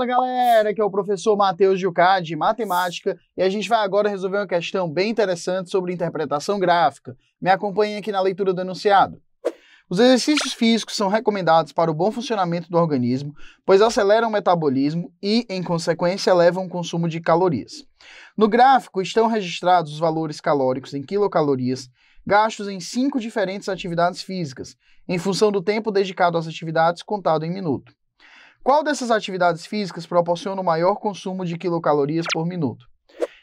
Fala galera, aqui é o professor Matheus Jucá de Matemática e a gente vai agora resolver uma questão bem interessante sobre interpretação gráfica. Me acompanhe aqui na leitura do enunciado. Os exercícios físicos são recomendados para o bom funcionamento do organismo, pois aceleram o metabolismo e, em consequência, elevam o consumo de calorias. No gráfico estão registrados os valores calóricos em quilocalorias gastos em cinco diferentes atividades físicas, em função do tempo dedicado às atividades contado em minuto. Qual dessas atividades físicas proporciona o maior consumo de quilocalorias por minuto?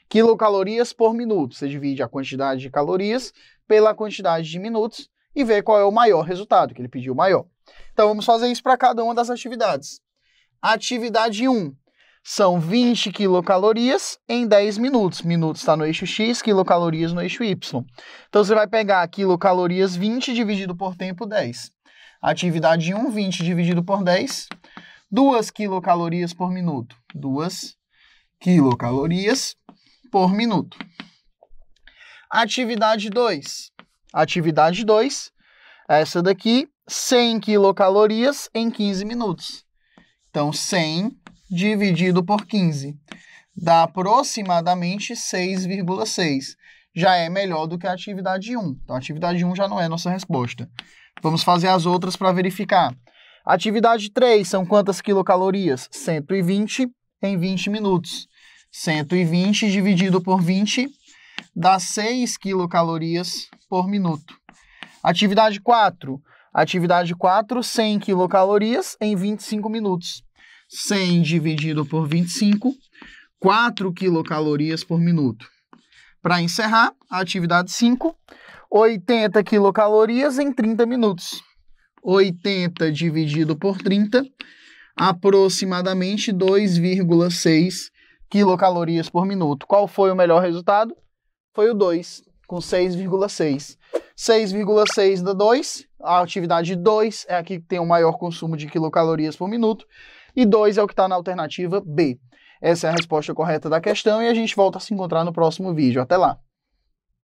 Quilocalorias por minuto. Você divide a quantidade de calorias pela quantidade de minutos e vê qual é o maior resultado, que ele pediu maior. Então vamos fazer isso para cada uma das atividades. Atividade 1 são 20 quilocalorias em 10 minutos. Minutos está no eixo X, quilocalorias no eixo Y. Então você vai pegar quilocalorias 20 dividido por tempo 10. Atividade 1, 20 dividido por 10, 2 quilocalorias por minuto. 2 quilocalorias por minuto. Atividade 2. Atividade 2, essa daqui, 100 quilocalorias em 15 minutos. Então, 100 dividido por 15 dá aproximadamente 6,6. Já é melhor do que a atividade 1. Então, a atividade 1 já não é a nossa resposta. Vamos fazer as outras para verificar. Atividade 3 são quantas quilocalorias? 120 em 20 minutos. 120 dividido por 20 dá 6 quilocalorias por minuto. Atividade 4. Atividade 4, 100 quilocalorias em 25 minutos. 100 dividido por 25, 4 quilocalorias por minuto. Para encerrar, atividade 5, 80 quilocalorias em 30 minutos. 80 dividido por 30, aproximadamente 2,6 quilocalorias por minuto. Qual foi o melhor resultado? Foi o 2, com 6,6. 6,6 da 2, a atividade 2 é a que tem o maior consumo de quilocalorias por minuto, e 2 é o que está na alternativa B. Essa é a resposta correta da questão e a gente volta a se encontrar no próximo vídeo. Até lá!